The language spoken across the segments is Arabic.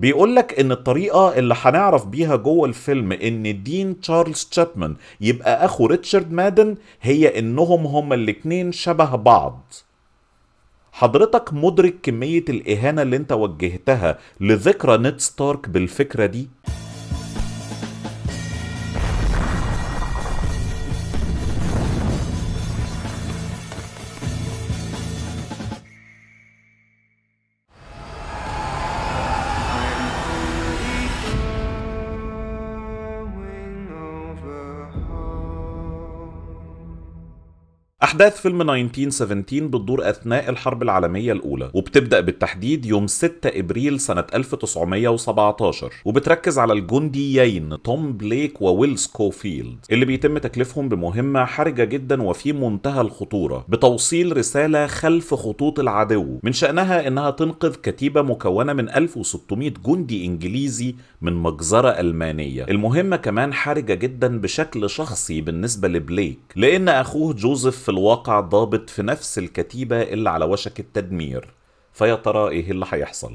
بيقول لك ان الطريقه اللي هنعرف بيها جوه الفيلم ان دين تشارلز تشابمان يبقى اخو ريتشارد مادن هي انهم هما الاتنين شبه بعض حضرتك مدرك كميه الاهانه اللي انت وجهتها لذكرى نيت ستارك بالفكره دي أحداث فيلم 1917 بتدور أثناء الحرب العالمية الأولى وبتبدأ بالتحديد يوم 6 إبريل سنة 1917 وبتركز على الجنديين توم بليك وويل سكوفيلد اللي بيتم تكليفهم بمهمة حرجة جدا وفي منتهى الخطورة بتوصيل رسالة خلف خطوط العدو من شأنها إنها تنقذ كتيبة مكونة من 1600 جندي إنجليزي من مجزرة ألمانية المهمة كمان حرجة جدا بشكل شخصي بالنسبة لبليك لأن أخوه جوزيف في الواقع ضابط في نفس الكتيبة اللي على وشك التدمير فيا ترى ايه اللي هيحصل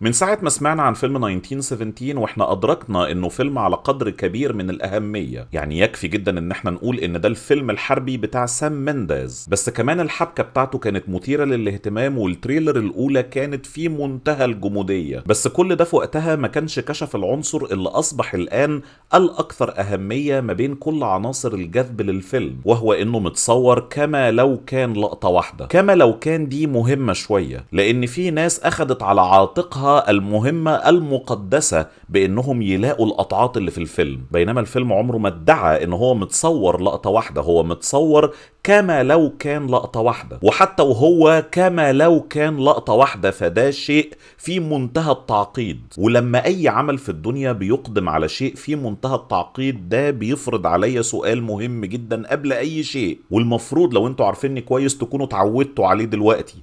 من ساعة ما سمعنا عن فيلم 1917 واحنا أدركنا إنه فيلم على قدر كبير من الأهمية، يعني يكفي جدا إن احنا نقول إن ده الفيلم الحربي بتاع سام منديز، بس كمان الحبكة بتاعته كانت مثيرة للاهتمام والتريلر الأولى كانت في منتهى الجمودية، بس كل ده في وقتها ما كانش كشف العنصر اللي أصبح الآن الأكثر أهمية ما بين كل عناصر الجذب للفيلم، وهو إنه متصور كما لو كان لقطة واحدة، كما لو كان دي مهمة شوية، لأن في ناس أخدت على عاتقها المهمه المقدسه بانهم يلاقوا القطعات اللي في الفيلم بينما الفيلم عمره ما ادعى ان هو متصور لقطه واحده هو متصور كما لو كان لقطه واحده وحتى وهو كما لو كان لقطه واحده فده شيء في منتهى التعقيد ولما اي عمل في الدنيا بيقدم على شيء في منتهى التعقيد ده بيفرض عليا سؤال مهم جدا قبل اي شيء والمفروض لو انتوا عارفيني كويس تكونوا اتعودتوا عليه دلوقتي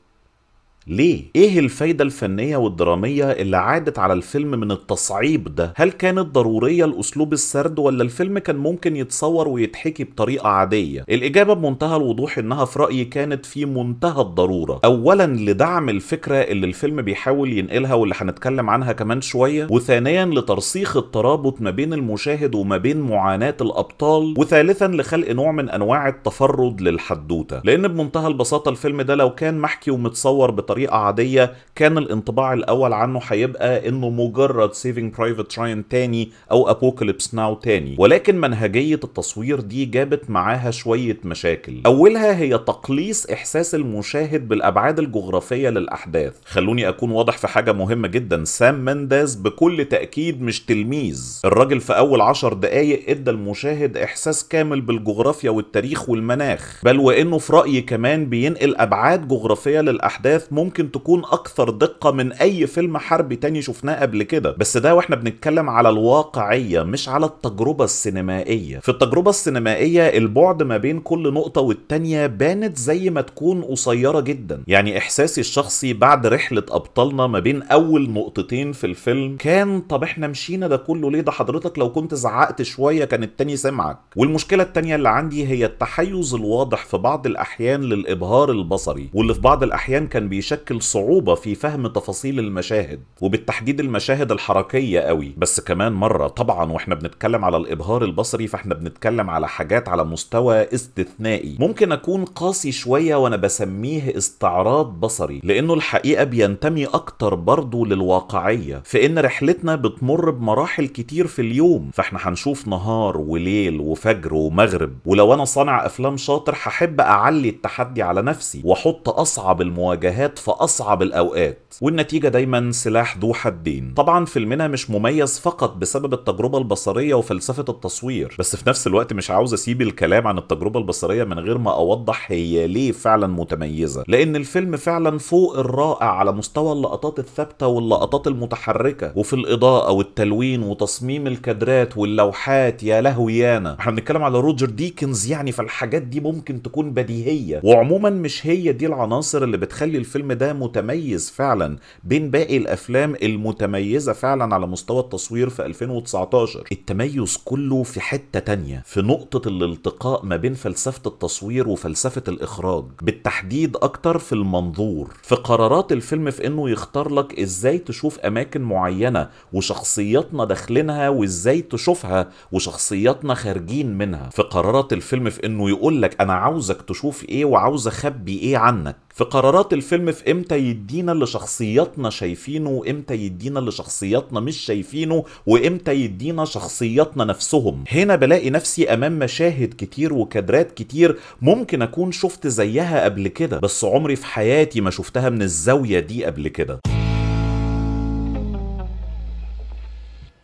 ليه؟ ايه الفايدة الفنية والدرامية اللي عادت على الفيلم من التصعيب ده؟ هل كانت ضرورية لأسلوب السرد ولا الفيلم كان ممكن يتصور ويتحكي بطريقة عادية؟ الإجابة بمنتهى الوضوح إنها في رأيي كانت في منتهى الضرورة، أولاً لدعم الفكرة اللي الفيلم بيحاول ينقلها واللي هنتكلم عنها كمان شوية، وثانياً لترسيخ الترابط ما بين المشاهد وما بين معاناة الأبطال، وثالثاً لخلق نوع من أنواع التفرد للحدوتة، لأن بمنتهى البساطة الفيلم ده لو كان محكي ومتصور بطريقه عاديه كان الانطباع الاول عنه هيبقى انه مجرد سيفنج برايفت راين تاني او ابوكاليبس ناو تاني ولكن منهجيه التصوير دي جابت معاها شويه مشاكل اولها هي تقليص احساس المشاهد بالابعاد الجغرافيه للاحداث خلوني اكون واضح في حاجه مهمه جدا سام منداز بكل تاكيد مش تلميذ الراجل في اول عشر دقايق ادى المشاهد احساس كامل بالجغرافيا والتاريخ والمناخ بل وانه في رايي كمان بينقل ابعاد جغرافيه للاحداث ممكن تكون اكثر دقه من اي فيلم حربي تاني شفناه قبل كده بس ده واحنا بنتكلم على الواقعيه مش على التجربه السينمائيه في التجربه السينمائيه البعد ما بين كل نقطه والتانيه بانت زي ما تكون قصيره جدا يعني احساسي الشخصي بعد رحله ابطالنا ما بين اول نقطتين في الفيلم كان طب احنا مشينا ده كله ليه ده حضرتك لو كنت زعقت شويه كان التاني سمعك والمشكله التانيه اللي عندي هي التحيز الواضح في بعض الاحيان للابهار البصري واللي في بعض الاحيان كان بيش بتشكل صعوبة في فهم تفاصيل المشاهد وبالتحديد المشاهد الحركية قوي بس كمان مرة طبعا واحنا بنتكلم على الإبهار البصري فاحنا بنتكلم على حاجات على مستوى استثنائي ممكن أكون قاسي شوية وأنا بسميه استعراض بصري لأنه الحقيقة بينتمي أكتر برضه للواقعية في إن رحلتنا بتمر بمراحل كتير في اليوم فاحنا هنشوف نهار وليل وفجر ومغرب ولو أنا صانع أفلام شاطر هحب أعلي التحدي على نفسي وأحط أصعب المواجهات في أصعب الأوقات والنتيجة دايما سلاح ذو حدين طبعا فيلمنا مش مميز فقط بسبب التجربة البصرية وفلسفة التصوير بس في نفس الوقت مش عاوز أسيب الكلام عن التجربة البصرية من غير ما أوضح هي ليه فعلا متميزة لأن الفيلم فعلا فوق الرائع على مستوى اللقطات الثابتة واللقطات المتحركة وفي الإضاءة والتلوين وتصميم الكادرات واللوحات يا لهوي يانا احنا بنتكلم على روجر ديكنز يعني فالحاجات دي ممكن تكون بديهية وعموما مش هي دي العناصر اللي بتخلي الفيلم الفيلم ده متميز فعلا بين باقي الافلام المتميزه فعلا على مستوى التصوير في 2019 التميز كله في حته تانية في نقطه الالتقاء ما بين فلسفه التصوير وفلسفه الاخراج بالتحديد اكتر في المنظور في قرارات الفيلم في انه يختار لك ازاي تشوف اماكن معينه وشخصياتنا داخلينها وازاي تشوفها وشخصياتنا خارجين منها في قرارات الفيلم في انه يقول لك انا عاوزك تشوف ايه وعاوز اخبي ايه عنك في قرارات الفيلم في امتى يدينا اللي شخصياتنا شايفينه وامتى يدينا اللي شخصياتنا مش شايفينه وامتى يدينا شخصياتنا نفسهم هنا بلاقي نفسي امام مشاهد كتير وكادرات كتير ممكن اكون شفت زيها قبل كده بس عمري في حياتي ما شفتها من الزاويه دي قبل كده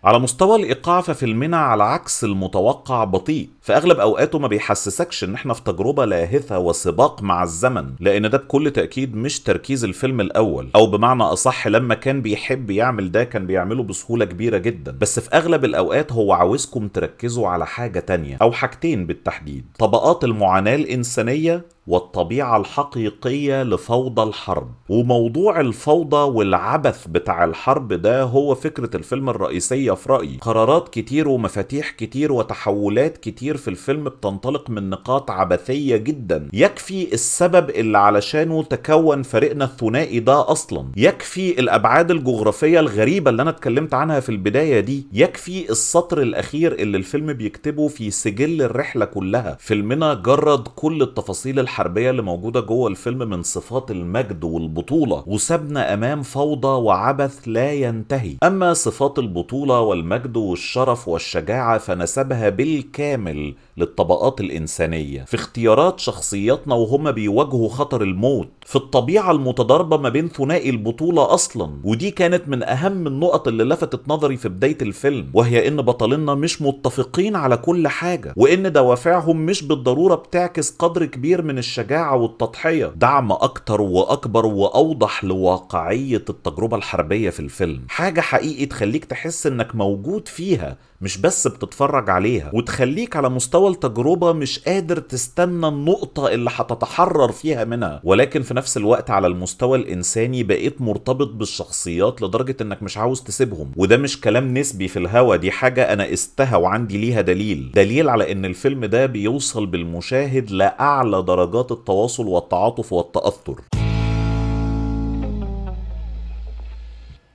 على مستوى الايقاع ففي المنع على عكس المتوقع بطيء فاغلب اوقاته ما بيحسسكش ان احنا في تجربه لاهثه وسباق مع الزمن لان ده بكل تاكيد مش تركيز الفيلم الاول او بمعنى اصح لما كان بيحب يعمل ده كان بيعمله بسهوله كبيره جدا بس في اغلب الاوقات هو عاوزكم تركزوا على حاجه تانية او حاجتين بالتحديد طبقات المعاناه الانسانيه والطبيعة الحقيقية لفوضى الحرب وموضوع الفوضى والعبث بتاع الحرب ده هو فكرة الفيلم الرئيسية في رأيي قرارات كتير ومفاتيح كتير وتحولات كتير في الفيلم بتنطلق من نقاط عبثية جدا يكفي السبب اللي علشانه تكون فريقنا الثنائي ده أصلا يكفي الأبعاد الجغرافية الغريبة اللي أنا اتكلمت عنها في البداية دي يكفي السطر الأخير اللي الفيلم بيكتبه في سجل الرحلة كلها فيلمنا جرد كل التفاصيل الحقيقية الحربيه اللي موجوده جوه الفيلم من صفات المجد والبطوله وسابنا امام فوضى وعبث لا ينتهي اما صفات البطوله والمجد والشرف والشجاعه فنسبها بالكامل للطبقات الانسانيه في اختيارات شخصياتنا وهم بيواجهوا خطر الموت في الطبيعه المتضاربه ما بين ثنائي البطوله اصلا ودي كانت من اهم النقط اللي لفتت نظري في بدايه الفيلم وهي ان بطلنا مش متفقين على كل حاجه وان دوافعهم مش بالضروره بتعكس قدر كبير من الشجاعة والتضحية دعم أكتر وأكبر وأوضح لواقعية التجربة الحربية في الفيلم حاجة حقيقي تخليك تحس إنك موجود فيها مش بس بتتفرج عليها وتخليك على مستوى التجربة مش قادر تستنى النقطة اللي هتتحرر فيها منها ولكن في نفس الوقت على المستوى الإنساني بقيت مرتبط بالشخصيات لدرجة إنك مش عاوز تسيبهم وده مش كلام نسبي في الهوا دي حاجة أنا قستها وعندي ليها دليل دليل على إن الفيلم ده بيوصل بالمشاهد لأعلى درجات درجات التواصل والتعاطف والتأثر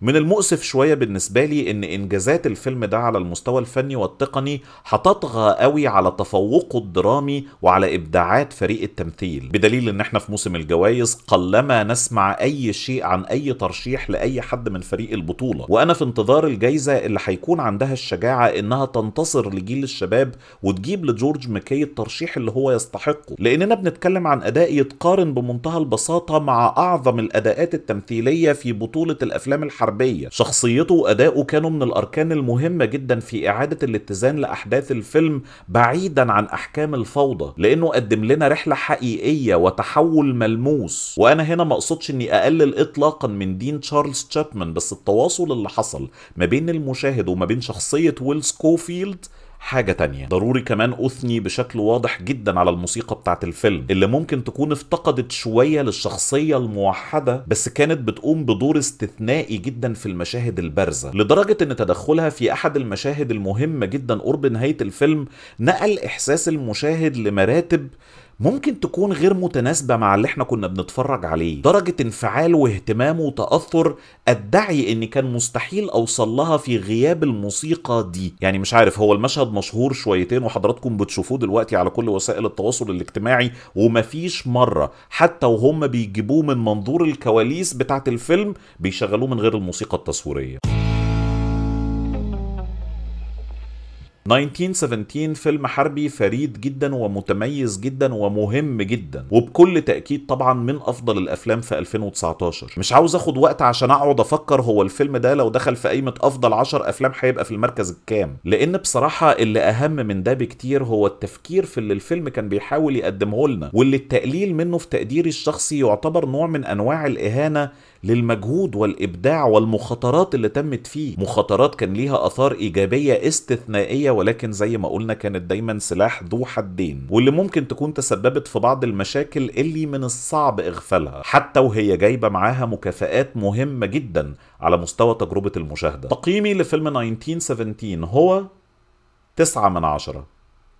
من المؤسف شويه بالنسبه لي ان انجازات الفيلم ده على المستوى الفني والتقني هتطغى قوي على تفوقه الدرامي وعلى ابداعات فريق التمثيل بدليل ان احنا في موسم الجوائز قلما نسمع اي شيء عن اي ترشيح لاي حد من فريق البطوله وانا في انتظار الجائزه اللي هيكون عندها الشجاعه انها تنتصر لجيل الشباب وتجيب لجورج مكي الترشيح اللي هو يستحقه لاننا بنتكلم عن اداء يتقارن بمنتهى البساطه مع اعظم الاداءات التمثيليه في بطوله الافلام الحربيه الحربية شخصيته وأداؤه كانوا من الأركان المهمة جدا في إعادة الاتزان لأحداث الفيلم بعيدا عن أحكام الفوضى لأنه قدم لنا رحلة حقيقية وتحول ملموس وأنا هنا ما أقصدش أني أقلل إطلاقا من دين تشارلز تشابمان بس التواصل اللي حصل ما بين المشاهد وما بين شخصية ويل سكوفيلد حاجة تانية ضروري كمان أثني بشكل واضح جدا على الموسيقى بتاعة الفيلم اللي ممكن تكون افتقدت شوية للشخصية الموحدة بس كانت بتقوم بدور استثنائي جدا في المشاهد البارزة لدرجة ان تدخلها في أحد المشاهد المهمة جدا قرب نهاية الفيلم نقل إحساس المشاهد لمراتب ممكن تكون غير متناسبة مع اللي احنا كنا بنتفرج عليه درجة انفعال واهتمام وتأثر ادعي ان كان مستحيل اوصل لها في غياب الموسيقى دي يعني مش عارف هو المشهد مشهور شويتين وحضراتكم بتشوفوه دلوقتي على كل وسائل التواصل الاجتماعي ومفيش مرة حتى وهم بيجيبوه من منظور الكواليس بتاعت الفيلم بيشغلوه من غير الموسيقى التصويرية 1917 فيلم حربي فريد جدا ومتميز جدا ومهم جدا وبكل تأكيد طبعا من أفضل الأفلام في 2019 مش عاوز أخد وقت عشان أقعد أفكر هو الفيلم ده لو دخل في قائمة أفضل 10 أفلام هيبقى في المركز الكام لأن بصراحة اللي أهم من ده بكتير هو التفكير في اللي الفيلم كان بيحاول يقدمه لنا واللي التقليل منه في تقديري الشخصي يعتبر نوع من أنواع الإهانة للمجهود والابداع والمخاطرات اللي تمت فيه مخاطرات كان ليها اثار ايجابيه استثنائيه ولكن زي ما قلنا كانت دايما سلاح ذو حدين واللي ممكن تكون تسببت في بعض المشاكل اللي من الصعب اغفالها حتى وهي جايبه معاها مكافآت مهمه جدا على مستوى تجربه المشاهده تقييمي لفيلم 1917 هو 9 من عشرة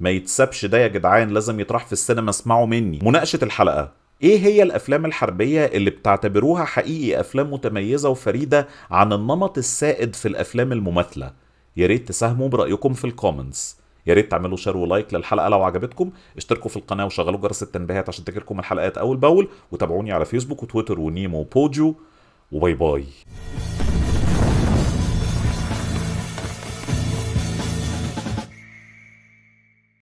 ما يتسابش ده يا جدعان لازم يطرح في السينما اسمعوا مني مناقشة الحلقة ايه هي الافلام الحربيه اللي بتعتبروها حقيقي افلام متميزه وفريده عن النمط السائد في الافلام المماثله ياريت تساهموا برايكم في الكومنتس ياريت تعملوا شير ولايك للحلقه لو عجبتكم اشتركوا في القناه وشغلوا جرس التنبيهات عشان تجيلكم الحلقات اول باول وتابعوني على فيسبوك وتويتر ونيمو وبوديو وباي باي